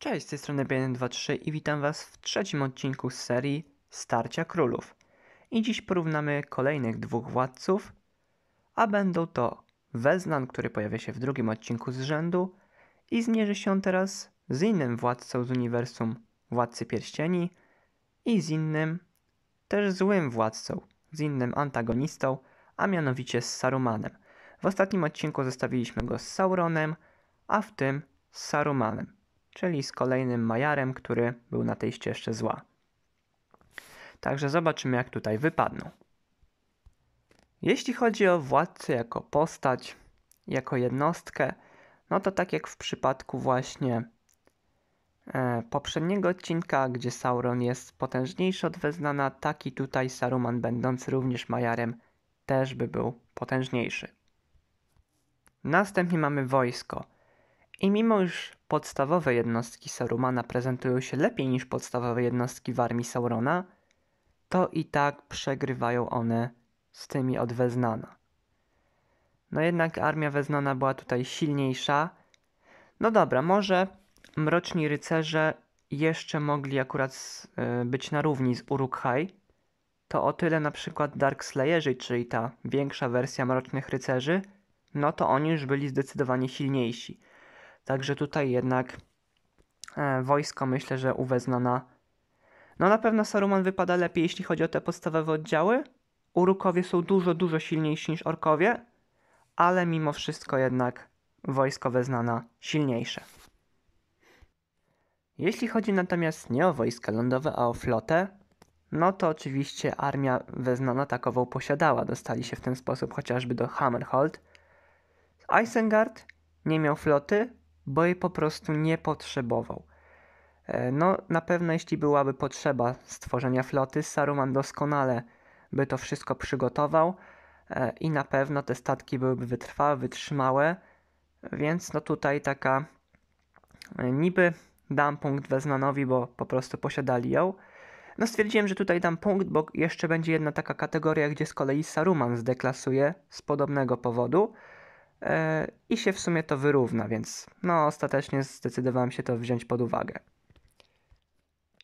Cześć, z tej strony BN23 i witam Was w trzecim odcinku z serii Starcia Królów. I dziś porównamy kolejnych dwóch władców, a będą to Weznan, który pojawia się w drugim odcinku z rzędu i zmierzy się teraz z innym władcą z uniwersum Władcy Pierścieni i z innym, też złym władcą, z innym antagonistą, a mianowicie z Sarumanem. W ostatnim odcinku zostawiliśmy go z Sauronem, a w tym z Sarumanem czyli z kolejnym majarem, który był na tej ścieżce zła. Także zobaczymy, jak tutaj wypadną. Jeśli chodzi o władcę jako postać, jako jednostkę, no to tak jak w przypadku właśnie e, poprzedniego odcinka, gdzie Sauron jest potężniejszy od Weznana, taki tutaj Saruman, będąc również Majarem, też by był potężniejszy. Następnie mamy wojsko. I mimo iż podstawowe jednostki Sarumana prezentują się lepiej niż podstawowe jednostki w armii Saurona, to i tak przegrywają one z tymi od Weznana. No jednak armia Weznana była tutaj silniejsza. No dobra, może Mroczni Rycerze jeszcze mogli akurat e, być na równi z Urukhai, to o tyle na przykład Dark Slayerzy, czyli ta większa wersja Mrocznych Rycerzy, no to oni już byli zdecydowanie silniejsi – Także tutaj jednak e, wojsko myślę, że uwezna na... No na pewno Saruman wypada lepiej, jeśli chodzi o te podstawowe oddziały. Urukowie są dużo, dużo silniejsi niż orkowie, ale mimo wszystko jednak wojsko weznana silniejsze. Jeśli chodzi natomiast nie o wojska lądowe, a o flotę, no to oczywiście armia weznana takową posiadała. Dostali się w ten sposób chociażby do Hammerhold. Isengard nie miał floty, bo jej po prostu nie potrzebował. E, no, na pewno jeśli byłaby potrzeba stworzenia floty, Saruman doskonale by to wszystko przygotował e, i na pewno te statki byłyby wytrwałe, wytrzymałe, więc no tutaj taka e, niby dam punkt Weznanowi, bo po prostu posiadali ją. No stwierdziłem, że tutaj dam punkt, bo jeszcze będzie jedna taka kategoria, gdzie z kolei Saruman zdeklasuje z podobnego powodu – E, i się w sumie to wyrówna, więc no ostatecznie zdecydowałem się to wziąć pod uwagę.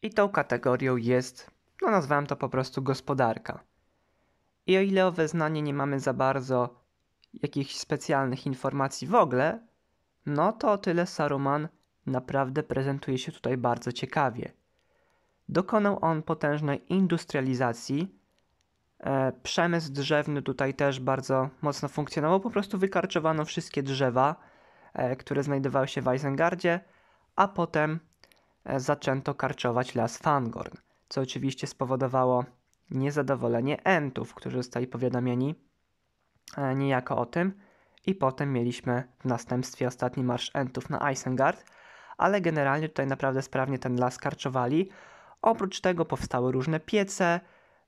I tą kategorią jest, no nazwałem to po prostu gospodarka. I o ile o weznanie nie mamy za bardzo jakichś specjalnych informacji w ogóle, no to o tyle Saruman naprawdę prezentuje się tutaj bardzo ciekawie. Dokonał on potężnej industrializacji E, przemysł drzewny tutaj też bardzo mocno funkcjonował, po prostu wykarczowano wszystkie drzewa, e, które znajdowały się w Isengardzie, a potem e, zaczęto karczować las Fangorn, co oczywiście spowodowało niezadowolenie Entów, którzy zostali powiadomieni niejako o tym i potem mieliśmy w następstwie ostatni marsz Entów na Isengard, ale generalnie tutaj naprawdę sprawnie ten las karczowali. Oprócz tego powstały różne piece,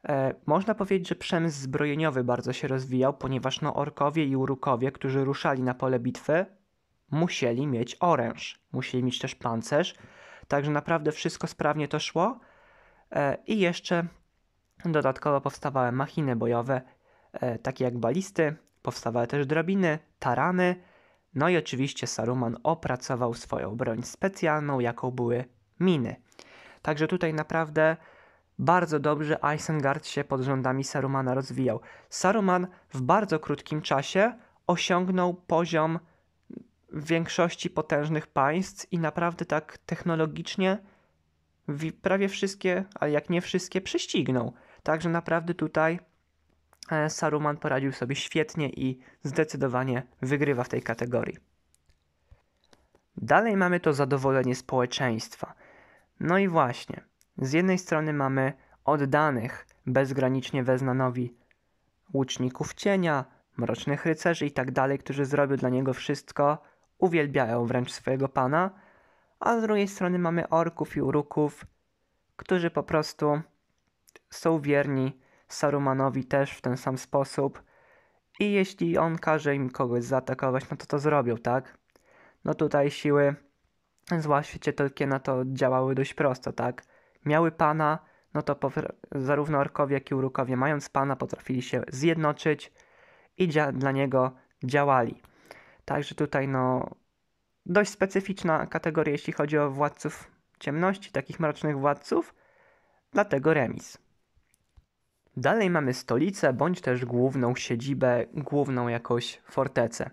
E, można powiedzieć, że przemysł zbrojeniowy bardzo się rozwijał, ponieważ no orkowie i urukowie, którzy ruszali na pole bitwy, musieli mieć oręż, musieli mieć też pancerz, także naprawdę wszystko sprawnie to szło. E, I jeszcze dodatkowo powstawały machiny bojowe, e, takie jak balisty, powstawały też drabiny, tarany, no i oczywiście Saruman opracował swoją broń specjalną, jaką były miny. Także tutaj naprawdę bardzo dobrze Isengard się pod rządami Sarumana rozwijał. Saruman w bardzo krótkim czasie osiągnął poziom większości potężnych państw i naprawdę tak technologicznie prawie wszystkie, ale jak nie wszystkie, prześcignął. Także naprawdę tutaj e, Saruman poradził sobie świetnie i zdecydowanie wygrywa w tej kategorii. Dalej mamy to zadowolenie społeczeństwa. No i właśnie, z jednej strony mamy oddanych bezgranicznie Weznanowi łuczników cienia, mrocznych rycerzy i tak dalej, którzy zrobią dla niego wszystko, uwielbiają wręcz swojego pana, a z drugiej strony mamy orków i uruków, którzy po prostu są wierni Sarumanowi też w ten sam sposób i jeśli on każe im kogoś zaatakować, no to to zrobią, tak? No tutaj siły zła w świecie Tolkiena to działały dość prosto, tak? miały pana, no to zarówno orkowie, jak i urukowie, mając pana, potrafili się zjednoczyć i dla niego działali. Także tutaj, no, dość specyficzna kategoria, jeśli chodzi o władców ciemności, takich mrocznych władców, dlatego remis. Dalej mamy stolicę, bądź też główną siedzibę, główną jakąś fortecę.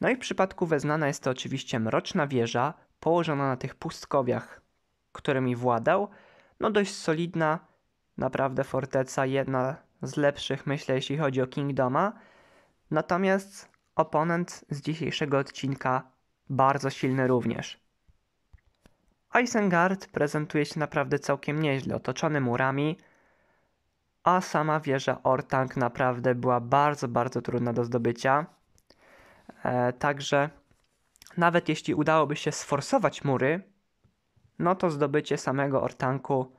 No i w przypadku Weznana jest to oczywiście mroczna wieża, położona na tych pustkowiach, którymi władał, no dość solidna, naprawdę forteca, jedna z lepszych myślę jeśli chodzi o Kingdoma. Natomiast oponent z dzisiejszego odcinka bardzo silny również. Isengard prezentuje się naprawdę całkiem nieźle, otoczony murami, a sama wieża Ortang naprawdę była bardzo, bardzo trudna do zdobycia. E, także nawet jeśli udałoby się sforsować mury, no to zdobycie samego Ortanku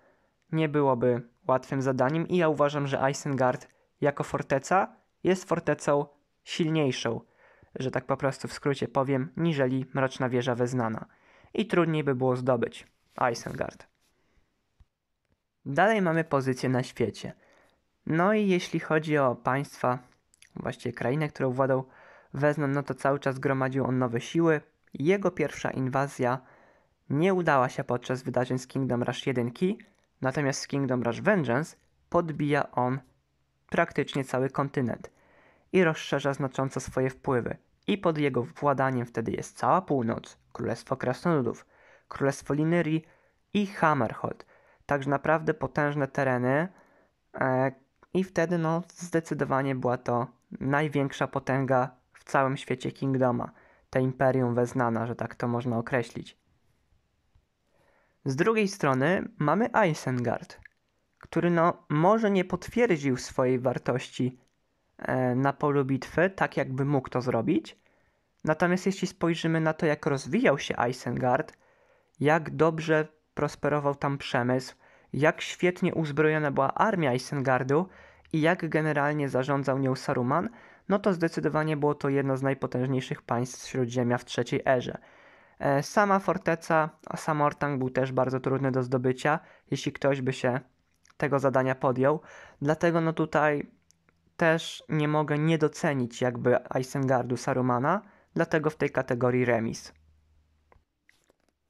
nie byłoby łatwym zadaniem i ja uważam, że Isengard jako forteca jest fortecą silniejszą, że tak po prostu w skrócie powiem, niżeli Mroczna Wieża Weznana. I trudniej by było zdobyć Isengard. Dalej mamy pozycję na świecie. No i jeśli chodzi o państwa, właściwie krainę, którą władał Weznan, no to cały czas gromadził on nowe siły. Jego pierwsza inwazja nie udała się podczas wydarzeń z Kingdom Rush 1, natomiast z Kingdom Rush Vengeance podbija on praktycznie cały kontynent i rozszerza znacząco swoje wpływy. I pod jego władaniem wtedy jest cała północ, Królestwo Krasnoludów, Królestwo Linyrii i Hammerhold. Także naprawdę potężne tereny e, i wtedy no zdecydowanie była to największa potęga w całym świecie Kingdoma. Te imperium weznana, że tak to można określić. Z drugiej strony mamy Isengard, który no, może nie potwierdził swojej wartości e, na polu bitwy, tak jakby mógł to zrobić. Natomiast jeśli spojrzymy na to, jak rozwijał się Isengard, jak dobrze prosperował tam przemysł, jak świetnie uzbrojona była armia Isengardu i jak generalnie zarządzał nią Saruman, no to zdecydowanie było to jedno z najpotężniejszych państw Śródziemia w trzeciej erze – E, sama forteca, a sam był też bardzo trudny do zdobycia, jeśli ktoś by się tego zadania podjął. Dlatego no tutaj też nie mogę nie docenić jakby Isengardu Sarumana, dlatego w tej kategorii remis.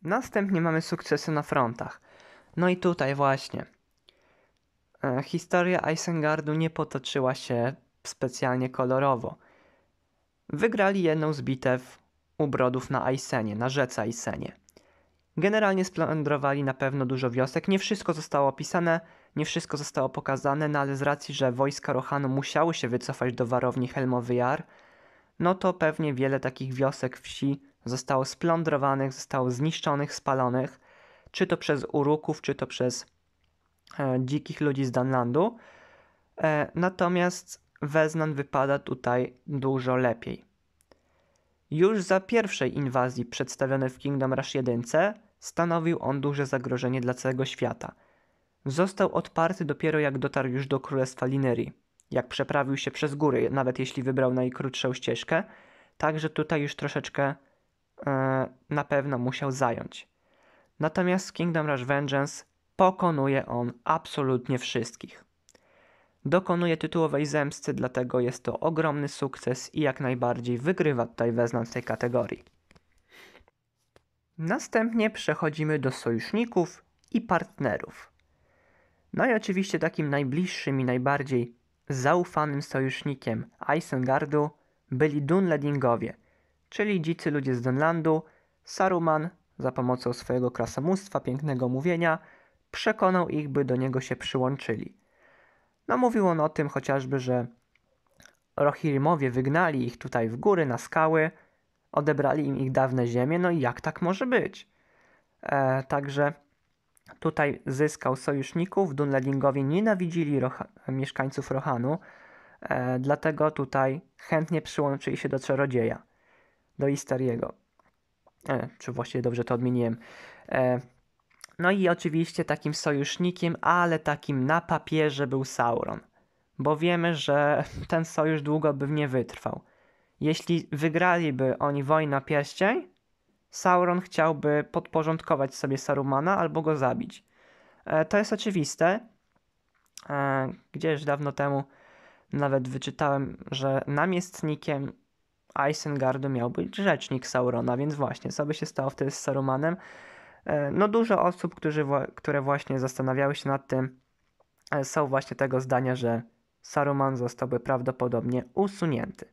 Następnie mamy sukcesy na frontach. No i tutaj właśnie. E, historia Isengardu nie potoczyła się specjalnie kolorowo. Wygrali jedną z bitew Ubrodów na Aisenie, na rzece Aisenie. Generalnie splądrowali na pewno dużo wiosek. Nie wszystko zostało opisane, nie wszystko zostało pokazane, no ale z racji, że wojska Rohanu musiały się wycofać do warowni Helmowy Jar, no to pewnie wiele takich wiosek wsi zostało splądrowanych, zostało zniszczonych, spalonych, czy to przez uruków, czy to przez e, dzikich ludzi z Danlandu. E, natomiast Weznan wypada tutaj dużo lepiej. Już za pierwszej inwazji przedstawionej w Kingdom Rush 1 stanowił on duże zagrożenie dla całego świata. Został odparty dopiero jak dotarł już do Królestwa Lineri. Jak przeprawił się przez góry, nawet jeśli wybrał najkrótszą ścieżkę, także tutaj już troszeczkę e, na pewno musiał zająć. Natomiast Kingdom Rush Vengeance pokonuje on absolutnie wszystkich dokonuje tytułowej zemsty, dlatego jest to ogromny sukces i jak najbardziej wygrywa tutaj Wezna w tej kategorii. Następnie przechodzimy do sojuszników i partnerów. No i oczywiście takim najbliższym i najbardziej zaufanym sojusznikiem Isengardu byli Dunledingowie, czyli dzicy ludzie z Dunlandu, Saruman za pomocą swojego krasamóstwa, pięknego mówienia, przekonał ich, by do niego się przyłączyli. No mówił on o tym chociażby, że Rohirrimowie wygnali ich tutaj w góry na skały, odebrali im ich dawne ziemie, no i jak tak może być? E, także tutaj zyskał sojuszników, Dunledingowie nienawidzili Roha, mieszkańców Rohanu, e, dlatego tutaj chętnie przyłączyli się do czarodzieja, do Istariego. E, czy właściwie dobrze to odmieniłem. E, no i oczywiście takim sojusznikiem, ale takim na papierze był Sauron, bo wiemy, że ten sojusz długo by nie wytrwał. Jeśli wygraliby oni wojnę pierścień, Sauron chciałby podporządkować sobie Sarumana albo go zabić. E, to jest oczywiste. E, Gdzież dawno temu nawet wyczytałem, że namiestnikiem Isengardu miał być rzecznik Saurona, więc właśnie, co by się stało wtedy z Sarumanem? E, no dużo osób, którzy, które właśnie zastanawiały się nad tym, e, są właśnie tego zdania, że Saruman zostałby prawdopodobnie usunięty.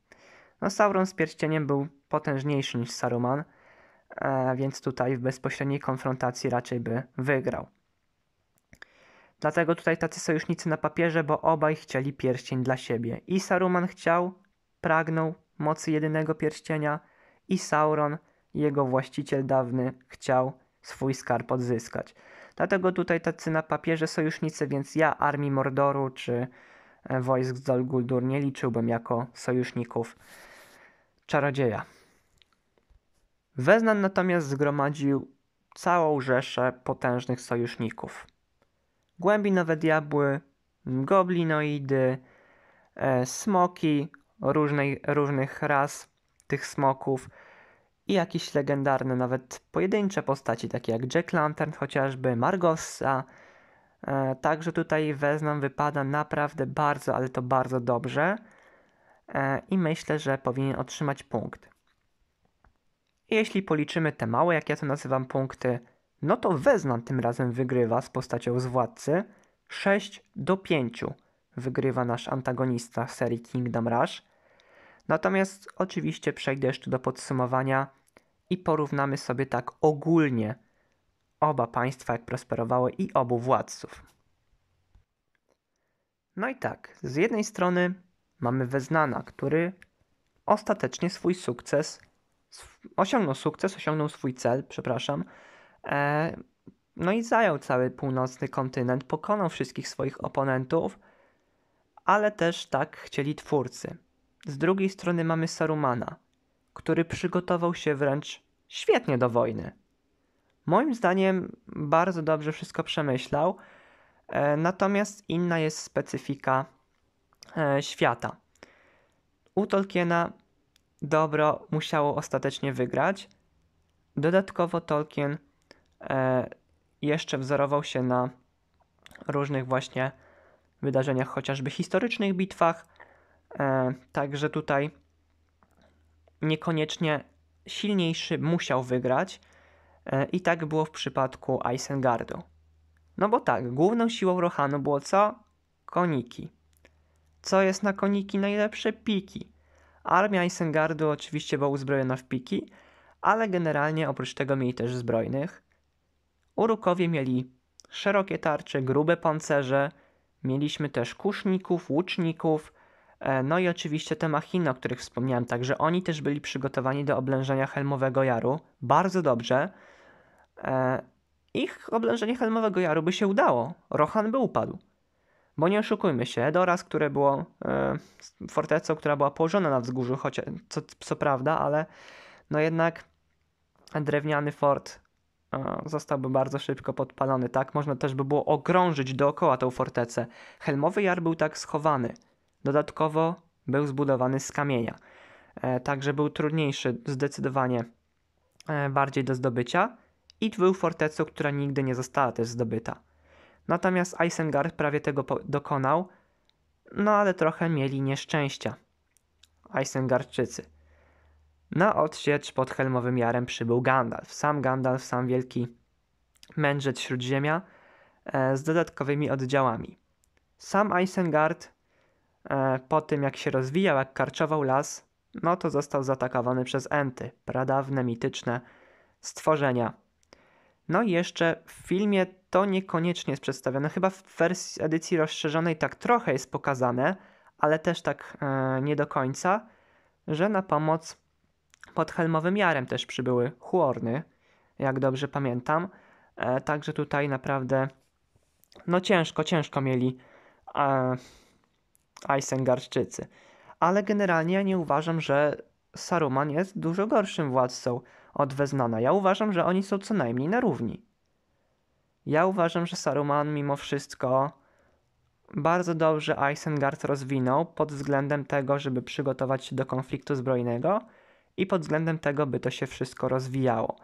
No Sauron z pierścieniem był potężniejszy niż Saruman, e, więc tutaj w bezpośredniej konfrontacji raczej by wygrał. Dlatego tutaj tacy sojusznicy na papierze, bo obaj chcieli pierścień dla siebie. I Saruman chciał, pragnął mocy jedynego pierścienia, i Sauron, jego właściciel dawny, chciał swój skarb odzyskać. Dlatego tutaj tacy na papierze sojusznicy, więc ja armii Mordoru czy e, wojsk z Dol Guldur nie liczyłbym jako sojuszników czarodzieja. Weznan natomiast zgromadził całą rzeszę potężnych sojuszników. Głębinowe diabły, goblinoidy, e, smoki różnej, różnych ras tych smoków – i jakieś legendarne, nawet pojedyncze postaci, takie jak Jack Lantern, chociażby Margosa. E, także tutaj Weznam wypada naprawdę bardzo, ale to bardzo dobrze. E, I myślę, że powinien otrzymać punkt. jeśli policzymy te małe, jak ja to nazywam, punkty, no to Weznam tym razem wygrywa z postacią z władcy 6 do 5. Wygrywa nasz antagonista serii Kingdom Rush. Natomiast oczywiście przejdę jeszcze do podsumowania i porównamy sobie tak ogólnie oba państwa, jak prosperowały i obu władców. No i tak, z jednej strony mamy Weznana, który ostatecznie swój sukces osiągnął sukces, osiągnął swój cel, przepraszam. E, no i zajął cały północny kontynent, pokonał wszystkich swoich oponentów, ale też tak chcieli twórcy. Z drugiej strony mamy Sarumana, który przygotował się wręcz świetnie do wojny. Moim zdaniem bardzo dobrze wszystko przemyślał, e, natomiast inna jest specyfika e, świata. U Tolkiena dobro musiało ostatecznie wygrać. Dodatkowo Tolkien e, jeszcze wzorował się na różnych właśnie wydarzeniach, chociażby historycznych bitwach. Także tutaj niekoniecznie silniejszy musiał wygrać e, i tak było w przypadku Isengardu. No bo tak, główną siłą Rohanu było co? Koniki. Co jest na koniki najlepsze? Piki. Armia Isengardu oczywiście była uzbrojona w piki, ale generalnie oprócz tego mieli też zbrojnych. Urukowie mieli szerokie tarcze, grube pancerze, mieliśmy też kuszników, łuczników, E, no i oczywiście te machiny, o których wspomniałem, także oni też byli przygotowani do oblężenia Helmowego Jaru bardzo dobrze. E, ich oblężenie Helmowego Jaru by się udało. Rohan by upadł. Bo nie oszukujmy się, Doras, które było e, fortecą, która była położona na wzgórzu, choć, co, co prawda, ale no jednak drewniany fort zostałby bardzo szybko podpalony, tak? Można też by było ogrążyć dookoła tą fortecę. Helmowy Jar był tak schowany – Dodatkowo był zbudowany z kamienia, e, także był trudniejszy zdecydowanie e, bardziej do zdobycia i był fortecą, która nigdy nie została też zdobyta. Natomiast Isengard prawie tego dokonał, no ale trochę mieli nieszczęścia. Isengardczycy. Na odsiecz pod Helmowym Jarem przybył Gandalf. Sam Gandalf, sam wielki mędrzec Śródziemia e, z dodatkowymi oddziałami. Sam Isengard E, po tym jak się rozwijał, jak karczował las, no to został zaatakowany przez enty, pradawne, mityczne stworzenia. No i jeszcze w filmie to niekoniecznie jest przedstawione, chyba w wersji edycji rozszerzonej tak trochę jest pokazane, ale też tak e, nie do końca, że na pomoc pod Helmowym Jarem też przybyły chłorny, jak dobrze pamiętam. E, także tutaj naprawdę no ciężko, ciężko mieli e, Isengardczycy. Ale generalnie ja nie uważam, że Saruman jest dużo gorszym władcą od Weznana. Ja uważam, że oni są co najmniej na równi. Ja uważam, że Saruman mimo wszystko bardzo dobrze Isengard rozwinął pod względem tego, żeby przygotować się do konfliktu zbrojnego i pod względem tego, by to się wszystko rozwijało.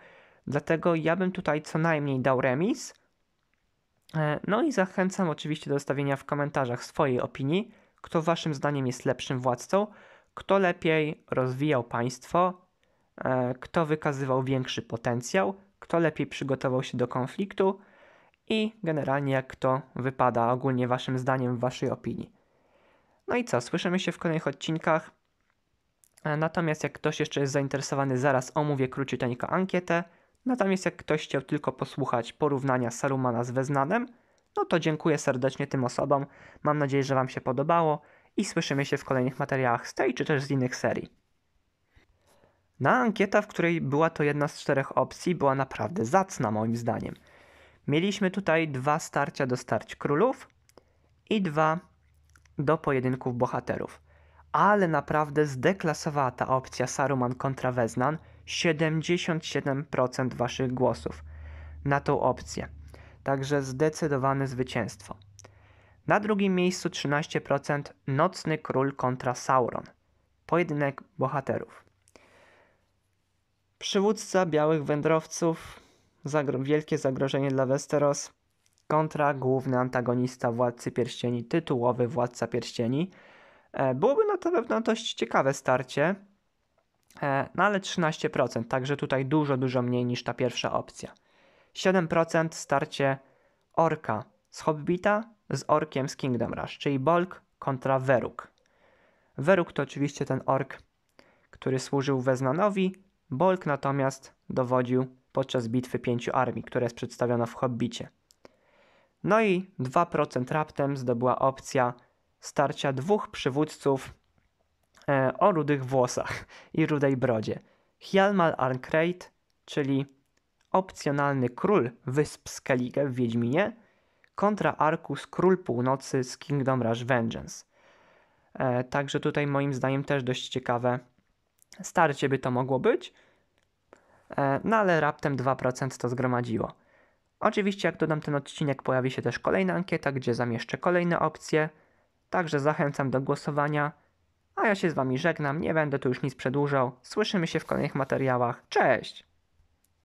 Dlatego ja bym tutaj co najmniej dał remis. E, no i zachęcam oczywiście do zostawienia w komentarzach swojej opinii kto waszym zdaniem jest lepszym władcą? Kto lepiej rozwijał państwo? E, kto wykazywał większy potencjał? Kto lepiej przygotował się do konfliktu? I generalnie jak to wypada ogólnie waszym zdaniem, w waszej opinii. No i co, słyszymy się w kolejnych odcinkach. E, natomiast jak ktoś jeszcze jest zainteresowany, zaraz omówię króciuteńko ankietę. Natomiast jak ktoś chciał tylko posłuchać porównania Sarumana z Weznanem, no to dziękuję serdecznie tym osobom. Mam nadzieję, że Wam się podobało i słyszymy się w kolejnych materiałach z tej czy też z innych serii. Na ankieta, w której była to jedna z czterech opcji, była naprawdę zacna moim zdaniem. Mieliśmy tutaj dwa starcia do starć królów i dwa do pojedynków bohaterów. Ale naprawdę zdeklasowała ta opcja Saruman kontra Weznan 77% waszych głosów na tą opcję także zdecydowane zwycięstwo. Na drugim miejscu 13% Nocny Król kontra Sauron. Pojedynek bohaterów. Przywódca Białych Wędrowców, zagro wielkie zagrożenie dla Westeros, kontra główny antagonista Władcy Pierścieni, tytułowy Władca Pierścieni. E, byłoby na to pewno dość ciekawe starcie, e, no ale 13%, także tutaj dużo, dużo mniej niż ta pierwsza opcja. 7% starcie orka z Hobbita z orkiem z Kingdom Rush, czyli Bolk kontra Weruk. Weruk to oczywiście ten ork, który służył Weznanowi, Bolk natomiast dowodził podczas bitwy pięciu armii, które jest przedstawiona w Hobbicie. No i 2% raptem zdobyła opcja starcia dwóch przywódców e, o rudych włosach i rudej brodzie. Hjalmar Arnkreit, czyli opcjonalny król wysp Skellige w Wiedźminie kontra Arkus Król Północy z Kingdom Rush Vengeance. E, także tutaj moim zdaniem też dość ciekawe starcie by to mogło być, e, no ale raptem 2% to zgromadziło. Oczywiście jak dodam ten odcinek pojawi się też kolejna ankieta, gdzie zamieszczę kolejne opcje, także zachęcam do głosowania. A ja się z Wami żegnam, nie będę tu już nic przedłużał. Słyszymy się w kolejnych materiałach. Cześć!